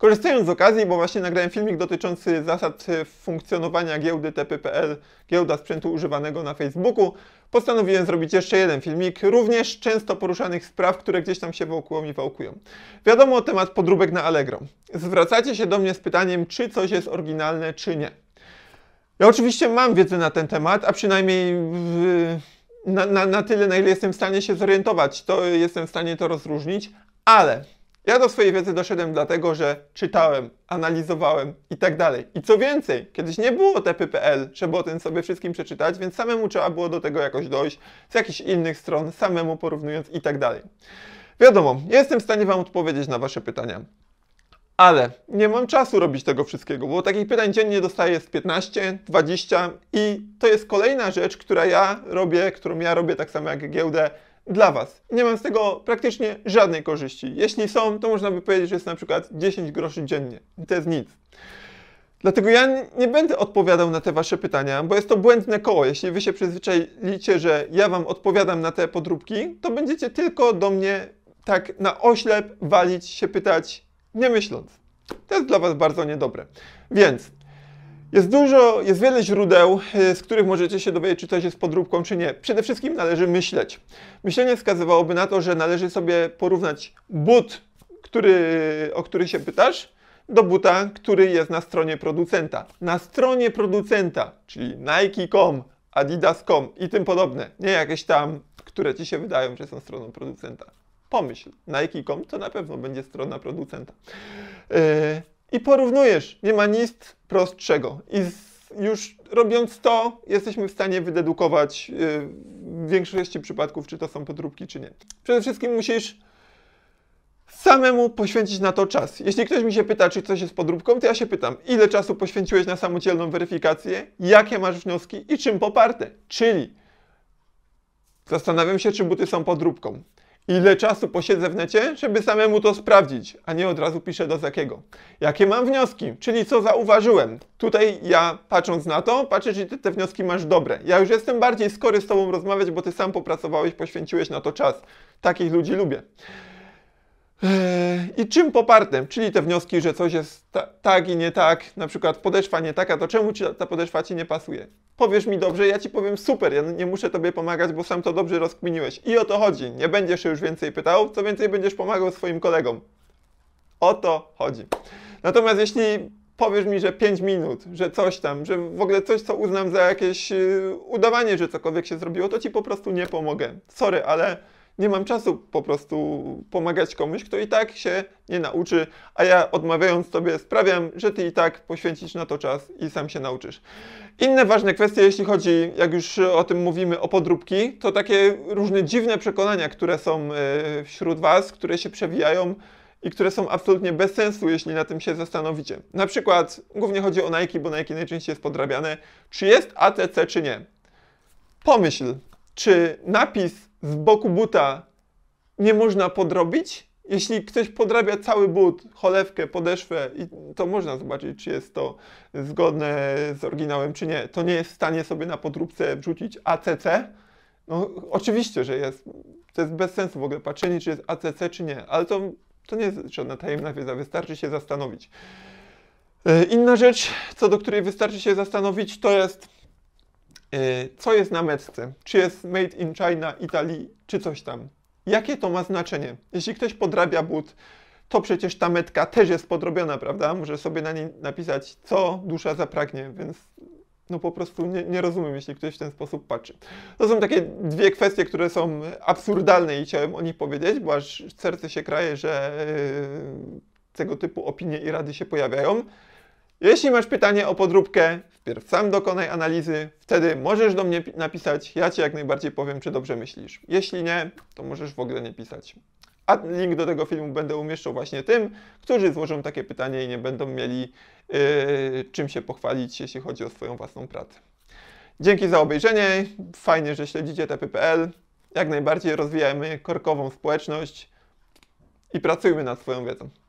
Korzystając z okazji, bo właśnie nagrałem filmik dotyczący zasad funkcjonowania giełdy tp.pl, giełda sprzętu używanego na Facebooku, postanowiłem zrobić jeszcze jeden filmik, również często poruszanych spraw, które gdzieś tam się wokół mi wałkują. Wiadomo, o temat podróbek na Allegro. Zwracacie się do mnie z pytaniem, czy coś jest oryginalne, czy nie. Ja oczywiście mam wiedzę na ten temat, a przynajmniej na, na, na tyle, na ile jestem w stanie się zorientować, to jestem w stanie to rozróżnić, ale ja do swojej wiedzy doszedłem dlatego, że czytałem, analizowałem i tak dalej. I co więcej, kiedyś nie było tepy.pl, trzeba o tym sobie wszystkim przeczytać, więc samemu trzeba było do tego jakoś dojść, z jakichś innych stron, samemu porównując i tak dalej. Wiadomo, jestem w stanie Wam odpowiedzieć na Wasze pytania. Ale nie mam czasu robić tego wszystkiego, bo takich pytań dziennie dostaję z 15, 20 i to jest kolejna rzecz, która ja robię, którą ja robię tak samo jak giełdę dla Was. Nie mam z tego praktycznie żadnej korzyści. Jeśli są, to można by powiedzieć, że jest na przykład 10 groszy dziennie. To jest nic. Dlatego ja nie będę odpowiadał na te Wasze pytania, bo jest to błędne koło. Jeśli Wy się przyzwyczailicie, że ja Wam odpowiadam na te podróbki, to będziecie tylko do mnie tak na oślep walić, się pytać, nie myśląc. To jest dla Was bardzo niedobre. Więc jest dużo, jest wiele źródeł, y, z których możecie się dowiedzieć, czy coś jest podróbką, czy nie. Przede wszystkim należy myśleć. Myślenie wskazywałoby na to, że należy sobie porównać but, który, o który się pytasz, do buta, który jest na stronie producenta. Na stronie producenta, czyli Nike.com, Adidas.com i tym podobne. Nie jakieś tam, które ci się wydają, że są stroną producenta. Pomyśl, Nike.com to na pewno będzie strona producenta. Yy, i porównujesz. Nie ma nic prostszego. I już robiąc to, jesteśmy w stanie wydedukować y, w większości przypadków, czy to są podróbki, czy nie. Przede wszystkim musisz samemu poświęcić na to czas. Jeśli ktoś mi się pyta, czy coś jest podróbką, to ja się pytam, ile czasu poświęciłeś na samodzielną weryfikację, jakie masz wnioski i czym poparte. Czyli zastanawiam się, czy buty są podróbką ile czasu posiedzę w necie, żeby samemu to sprawdzić, a nie od razu piszę do Zakiego. Jakie mam wnioski, czyli co zauważyłem. Tutaj ja patrząc na to, patrzę, czy ty te wnioski masz dobre. Ja już jestem bardziej skory z tobą rozmawiać, bo ty sam popracowałeś, poświęciłeś na to czas. Takich ludzi lubię. Eee, I czym popartym? Czyli te wnioski, że coś jest ta, tak i nie tak, na przykład podeszwa nie taka, to czemu ci ta podeszwa ci nie pasuje? Powiesz mi dobrze, ja ci powiem super, ja nie muszę tobie pomagać, bo sam to dobrze rozkminiłeś. I o to chodzi. Nie będziesz już więcej pytał, co więcej będziesz pomagał swoim kolegom. O to chodzi. Natomiast jeśli powiesz mi, że 5 minut, że coś tam, że w ogóle coś, co uznam za jakieś y, udawanie, że cokolwiek się zrobiło, to ci po prostu nie pomogę. Sorry, ale nie mam czasu po prostu pomagać komuś, kto i tak się nie nauczy, a ja odmawiając Tobie sprawiam, że Ty i tak poświęcisz na to czas i sam się nauczysz. Inne ważne kwestie, jeśli chodzi, jak już o tym mówimy, o podróbki, to takie różne dziwne przekonania, które są e, wśród Was, które się przewijają i które są absolutnie bez sensu, jeśli na tym się zastanowicie. Na przykład, głównie chodzi o Nike, bo Nike najczęściej jest podrabiane, czy jest ATC, czy nie. Pomyśl, czy napis w boku buta nie można podrobić? Jeśli ktoś podrabia cały but, cholewkę, podeszwę, to można zobaczyć, czy jest to zgodne z oryginałem, czy nie. To nie jest w stanie sobie na podróbce wrzucić ACC. No, oczywiście, że jest. To jest bez sensu w ogóle patrzenie, czy jest ACC, czy nie. Ale to, to nie jest żadna tajemna wiedza. Wystarczy się zastanowić. E, inna rzecz, co do której wystarczy się zastanowić, to jest Y, co jest na metce, czy jest made in China, Italy, czy coś tam. Jakie to ma znaczenie? Jeśli ktoś podrabia but, to przecież ta metka też jest podrobiona, prawda? Może sobie na niej napisać, co dusza zapragnie, więc no po prostu nie, nie, rozumiem, jeśli ktoś w ten sposób patrzy. To są takie dwie kwestie, które są absurdalne i chciałem o nich powiedzieć, bo aż serce się kraje, że y, tego typu opinie i rady się pojawiają. Jeśli masz pytanie o podróbkę, wpierw sam dokonaj analizy, wtedy możesz do mnie napisać, ja Ci jak najbardziej powiem, czy dobrze myślisz. Jeśli nie, to możesz w ogóle nie pisać. A link do tego filmu będę umieszczał właśnie tym, którzy złożą takie pytanie i nie będą mieli yy, czym się pochwalić, jeśli chodzi o swoją własną pracę. Dzięki za obejrzenie. Fajnie, że śledzicie tepy.pl. Jak najbardziej rozwijajmy korkową społeczność i pracujmy nad swoją wiedzą.